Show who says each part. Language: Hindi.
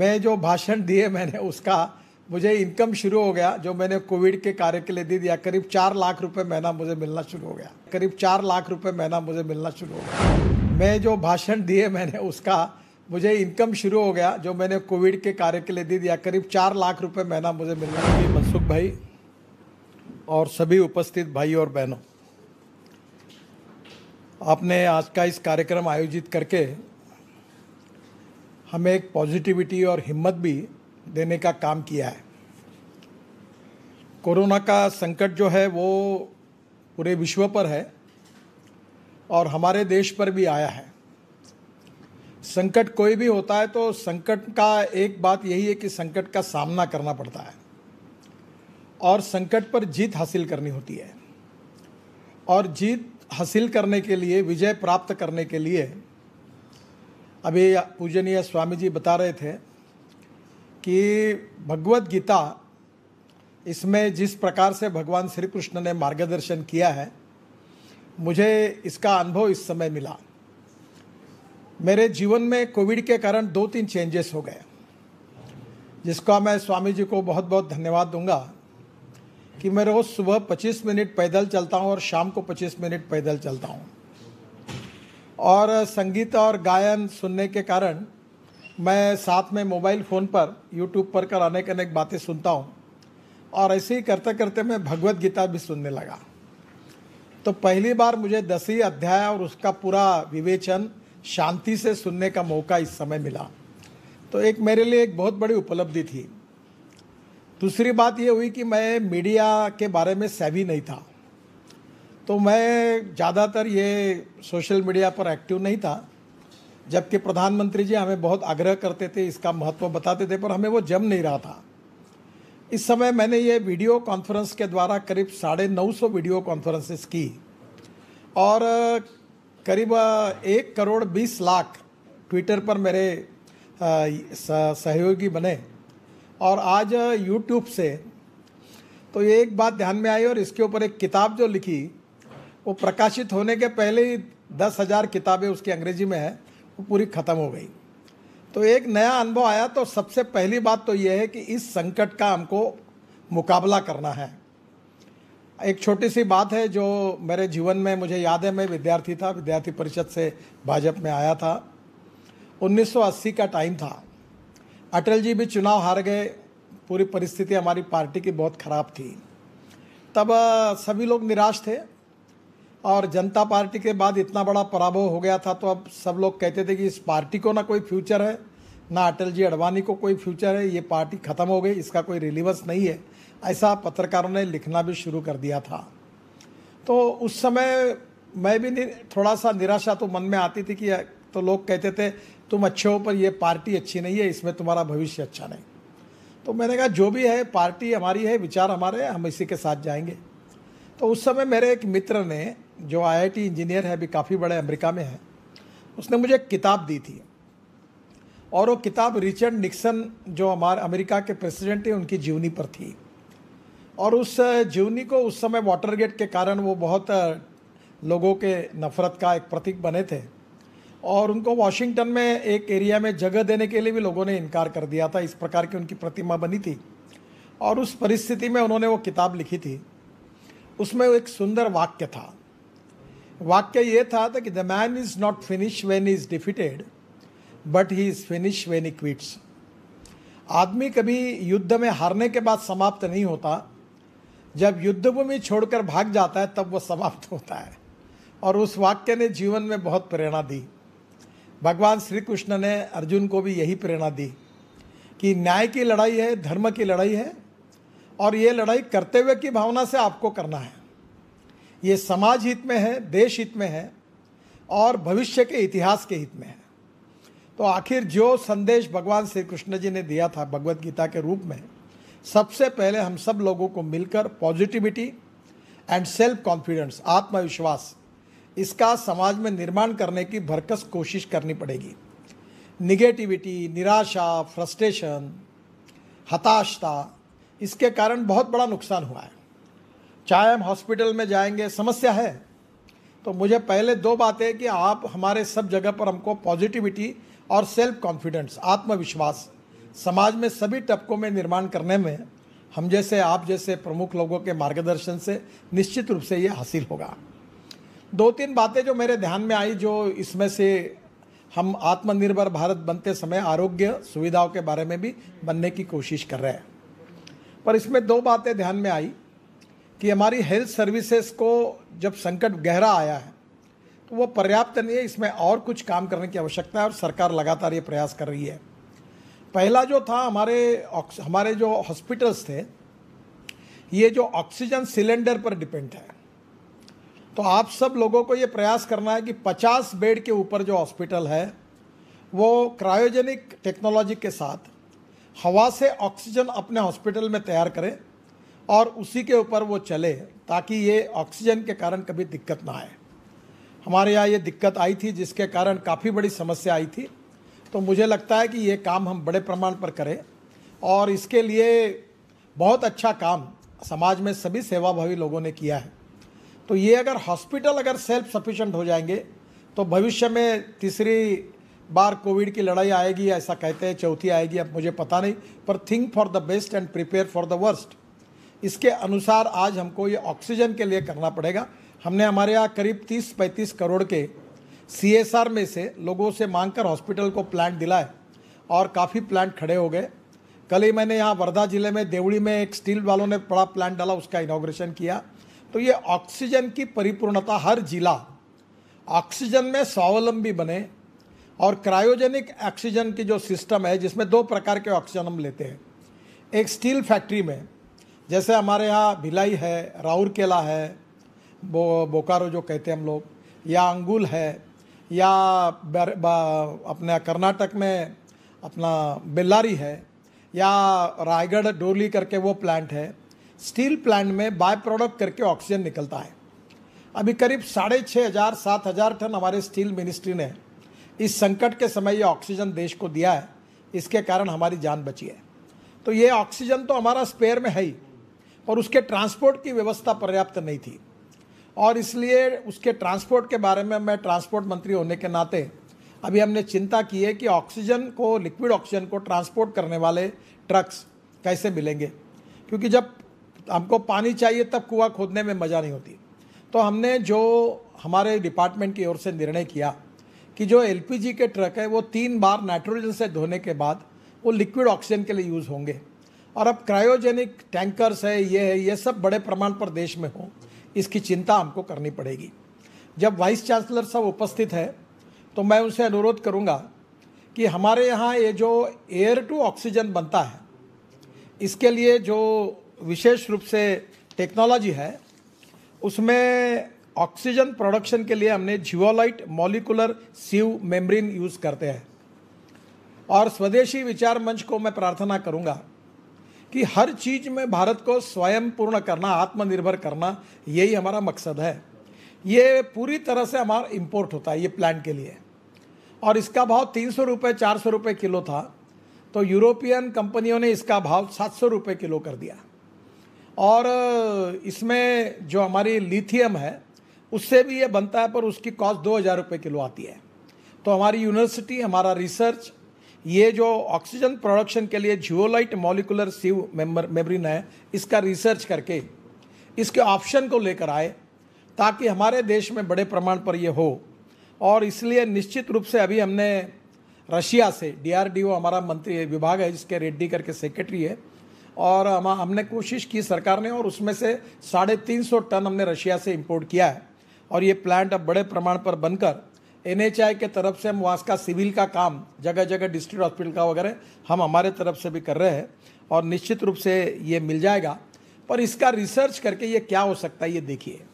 Speaker 1: मैं जो भाषण दिए मैंने उसका मुझे इनकम शुरू हो गया जो मैंने कोविड के कार्य के लिए दे दिया करीब चार लाख रुपए महीना मुझे मिलना शुरू हो गया करीब चार लाख रुपए महीना मुझे मिलना शुरू हो गया मैं जो भाषण दिए मैंने उसका मुझे इनकम शुरू हो गया जो मैंने कोविड के कार्य के लिए दे दिया करीब चार लाख रुपये महीना मुझे मिलना शुरू मनसुख भाई और सभी उपस्थित भाई और बहनों आपने आज का इस कार्यक्रम आयोजित करके हमें एक पॉजिटिविटी और हिम्मत भी देने का काम किया है कोरोना का संकट जो है वो पूरे विश्व पर है और हमारे देश पर भी आया है संकट कोई भी होता है तो संकट का एक बात यही है कि संकट का सामना करना पड़ता है और संकट पर जीत हासिल करनी होती है और जीत हासिल करने के लिए विजय प्राप्त करने के लिए अभी पूजनीय स्वामी जी बता रहे थे कि भगवत गीता इसमें जिस प्रकार से भगवान श्री कृष्ण ने मार्गदर्शन किया है मुझे इसका अनुभव इस समय मिला मेरे जीवन में कोविड के कारण दो तीन चेंजेस हो गए जिसका मैं स्वामी जी को बहुत बहुत धन्यवाद दूंगा कि मैं रोज़ सुबह 25 मिनट पैदल चलता हूँ और शाम को 25 मिनट पैदल चलता हूँ और संगीत और गायन सुनने के कारण मैं साथ में मोबाइल फ़ोन पर यूट्यूब पर कर अनेक अनेक बातें सुनता हूँ और ऐसे ही करते करते मैं भगवत गीता भी सुनने लगा तो पहली बार मुझे दसी अध्याय और उसका पूरा विवेचन शांति से सुनने का मौका इस समय मिला तो एक मेरे लिए एक बहुत बड़ी उपलब्धि थी दूसरी बात ये हुई कि मैं मीडिया के बारे में सैवी नहीं था तो मैं ज़्यादातर ये सोशल मीडिया पर एक्टिव नहीं था जबकि प्रधानमंत्री जी हमें बहुत आग्रह करते थे इसका महत्व बताते थे पर हमें वो जम नहीं रहा था इस समय मैंने ये वीडियो कॉन्फ्रेंस के द्वारा करीब साढ़े नौ सौ वीडियो कॉन्फ्रेंसेस की और करीब एक करोड़ बीस लाख ट्विटर पर मेरे सहयोगी बने और आज यूट्यूब से तो ये एक बात ध्यान में आई और इसके ऊपर एक किताब जो लिखी वो प्रकाशित होने के पहले ही दस हज़ार किताबें उसकी अंग्रेजी में है वो पूरी ख़त्म हो गई तो एक नया अनुभव आया तो सबसे पहली बात तो ये है कि इस संकट का हमको मुकाबला करना है एक छोटी सी बात है जो मेरे जीवन में मुझे याद है मैं विद्यार्थी था विद्यार्थी परिषद से भाजपा में आया था 1980 का टाइम था अटल जी भी चुनाव हार गए पूरी परिस्थिति हमारी पार्टी की बहुत ख़राब थी तब सभी लोग निराश थे और जनता पार्टी के बाद इतना बड़ा पराभव हो गया था तो अब सब लोग कहते थे कि इस पार्टी को ना कोई फ्यूचर है ना अटल जी अडवाणी को कोई फ्यूचर है ये पार्टी ख़त्म हो गई इसका कोई रिलीवस नहीं है ऐसा पत्रकारों ने लिखना भी शुरू कर दिया था तो उस समय मैं भी थोड़ा सा निराशा तो मन में आती थी कि तो लोग कहते थे तुम अच्छे हो पर यह पार्टी अच्छी नहीं है इसमें तुम्हारा भविष्य अच्छा नहीं तो मैंने कहा जो भी है पार्टी हमारी है विचार हमारे हम इसी के साथ जाएंगे तो उस समय मेरे एक मित्र ने जो आईआईटी इंजीनियर है अभी काफ़ी बड़े अमेरिका में है उसने मुझे एक किताब दी थी और वो किताब रिचर्ड निक्सन जो हमारे अमेरिका के प्रेसिडेंट हैं उनकी जीवनी पर थी और उस जीवनी को उस समय वाटरगेट के कारण वो बहुत लोगों के नफ़रत का एक प्रतीक बने थे और उनको वाशिंगटन में एक एरिया में जगह देने के लिए भी लोगों ने इनकार कर दिया था इस प्रकार की उनकी प्रतिमा बनी थी और उस परिस्थिति में उन्होंने वो किताब लिखी थी उसमें एक सुंदर वाक्य था वाक्य ये था, कि the man is not finish when is defeated but he is finish when he quits आदमी कभी युद्ध में हारने के बाद समाप्त नहीं होता जब युद्धभूमि छोड़कर भाग जाता है तब वो समाप्त होता है और उस वाक्य ने जीवन में बहुत प्रेरणा दी भगवान श्री कृष्ण ने अर्जुन को भी यही प्रेरणा दी कि न्याय की लड़ाई है धर्म की लड़ाई है और ये लड़ाई करते हुए की भावना से आपको करना है ये समाज हित में है देश हित में है और भविष्य के इतिहास के हित में है तो आखिर जो संदेश भगवान श्री कृष्ण जी ने दिया था भगवत गीता के रूप में सबसे पहले हम सब लोगों को मिलकर पॉजिटिविटी एंड सेल्फ कॉन्फिडेंस आत्मविश्वास इसका समाज में निर्माण करने की भरकस कोशिश करनी पड़ेगी निगेटिविटी निराशा फ्रस्ट्रेशन हताशता इसके कारण बहुत बड़ा नुकसान हुआ है चाहे हम हॉस्पिटल में जाएंगे समस्या है तो मुझे पहले दो बातें कि आप हमारे सब जगह पर हमको पॉजिटिविटी और सेल्फ कॉन्फिडेंस आत्मविश्वास समाज में सभी तबकों में निर्माण करने में हम जैसे आप जैसे प्रमुख लोगों के मार्गदर्शन से निश्चित रूप से ये हासिल होगा दो तीन बातें जो मेरे ध्यान में आई जो इसमें से हम आत्मनिर्भर भारत बनते समय आरोग्य सुविधाओं के बारे में भी बनने की कोशिश कर रहे हैं पर इसमें दो बातें ध्यान में आई कि हमारी हेल्थ सर्विसेज को जब संकट गहरा आया है तो वो पर्याप्त नहीं है इसमें और कुछ काम करने की आवश्यकता है और सरकार लगातार ये प्रयास कर रही है पहला जो था हमारे हमारे जो हॉस्पिटल्स थे ये जो ऑक्सीजन सिलेंडर पर डिपेंड है तो आप सब लोगों को ये प्रयास करना है कि 50 बेड के ऊपर जो हॉस्पिटल है वो क्रायोजेनिक टेक्नोलॉजी के साथ हवा से ऑक्सीजन अपने हॉस्पिटल में तैयार करें और उसी के ऊपर वो चले ताकि ये ऑक्सीजन के कारण कभी दिक्कत ना आए हमारे यहाँ ये दिक्कत आई थी जिसके कारण काफ़ी बड़ी समस्या आई थी तो मुझे लगता है कि ये काम हम बड़े प्रमाण पर करें और इसके लिए बहुत अच्छा काम समाज में सभी सेवाभावी लोगों ने किया है तो ये अगर हॉस्पिटल अगर सेल्फ सफिशेंट हो जाएंगे तो भविष्य में तीसरी बार कोविड की लड़ाई आएगी ऐसा कहते हैं चौथी आएगी अब मुझे पता नहीं पर think for the best and prepare for the worst इसके अनुसार आज हमको ये ऑक्सीजन के लिए करना पड़ेगा हमने हमारे यहाँ करीब 30-35 करोड़ के सी में से लोगों से मांगकर हॉस्पिटल को प्लांट दिलाए और काफ़ी प्लांट खड़े हो गए कल ही मैंने यहाँ वर्धा ज़िले में देवड़ी में एक स्टील वालों ने बड़ा प्लांट डाला उसका इनाग्रेशन किया तो ये ऑक्सीजन की परिपूर्णता हर जिला ऑक्सीजन में स्वावलंबी बने और क्रायोजेनिक ऑक्सीजन की जो सिस्टम है जिसमें दो प्रकार के ऑक्सीजन हम लेते हैं एक स्टील फैक्ट्री में जैसे हमारे यहाँ भिलाई है राउरकेला है बो बोकारो जो कहते हैं हम लोग या अंगुल है या अपने कर्नाटक में अपना बेल्लारी है या रायगढ़ डोली करके वो प्लांट है स्टील प्लांट में बाय प्रोडक्ट करके ऑक्सीजन निकलता है अभी करीब साढ़े छः हज़ार सात हज़ार टन हमारे स्टील मिनिस्ट्री ने इस संकट के समय ये ऑक्सीजन देश को दिया है इसके कारण हमारी जान बची है तो ये ऑक्सीजन तो हमारा स्पेयर में है ही और उसके ट्रांसपोर्ट की व्यवस्था पर्याप्त नहीं थी और इसलिए उसके ट्रांसपोर्ट के बारे में मैं ट्रांसपोर्ट मंत्री होने के नाते अभी हमने चिंता की है कि ऑक्सीजन को लिक्विड ऑक्सीजन को ट्रांसपोर्ट करने वाले ट्रक्स कैसे मिलेंगे क्योंकि जब हमको पानी चाहिए तब कुआ खोदने में मज़ा नहीं होती तो हमने जो हमारे डिपार्टमेंट की ओर से निर्णय किया कि जो एलपीजी के ट्रक है वो तीन बार नाइट्रोजन से धोने के बाद वो लिक्विड ऑक्सीजन के लिए यूज़ होंगे और अब क्रायोजेनिक टैंकर्स है ये है ये सब बड़े प्रमाण पर देश में हों इसकी चिंता हमको करनी पड़ेगी जब वाइस चांसलर साहब उपस्थित है तो मैं उनसे अनुरोध करूँगा कि हमारे यहाँ ये जो एयर टू ऑक्सीजन बनता है इसके लिए जो विशेष रूप से टेक्नोलॉजी है उसमें ऑक्सीजन प्रोडक्शन के लिए हमने zeolite molecular sieve membrane use करते हैं और स्वदेशी विचार मंच को मैं प्रार्थना करूंगा कि हर चीज में भारत को स्वयं पूर्ण करना आत्मनिर्भर करना यही हमारा मकसद है ये पूरी तरह से हमारा इम्पोर्ट होता है ये प्लान के लिए और इसका भाव तीन सौ रुपये चार सौ रुपये किलो था तो यूरोपियन कंपनियों ने इसका भाव सात सौ रुपये किलो कर दिया और इसमें जो हमारी लिथियम है उससे भी ये बनता है पर उसकी कॉस्ट दो हज़ार रुपये किलो आती है तो हमारी यूनिवर्सिटी हमारा रिसर्च ये जो ऑक्सीजन प्रोडक्शन के लिए zeolite molecular sieve member membrane है इसका रिसर्च करके इसके ऑप्शन को लेकर आए ताकि हमारे देश में बड़े प्रमाण पर ये हो और इसलिए निश्चित रूप से अभी हमने रशिया से डीआरडीओ हमारा मंत्री विभाग है जिसके रेड्डी करके सेक्रेटरी है और हम हमने कोशिश की सरकार ने और उसमें से साढ़े तीन सौ टन हमने रशिया से इम्पोर्ट किया है और ये प्लांट अब बड़े प्रमाण पर बनकर एन के तरफ से हम वहाँ का सिविल का काम जगह जगह डिस्ट्रिक्ट हॉस्पिटल का वगैरह हम हमारे तरफ से भी कर रहे हैं और निश्चित रूप से ये मिल जाएगा पर इसका रिसर्च करके ये क्या हो सकता है ये देखिए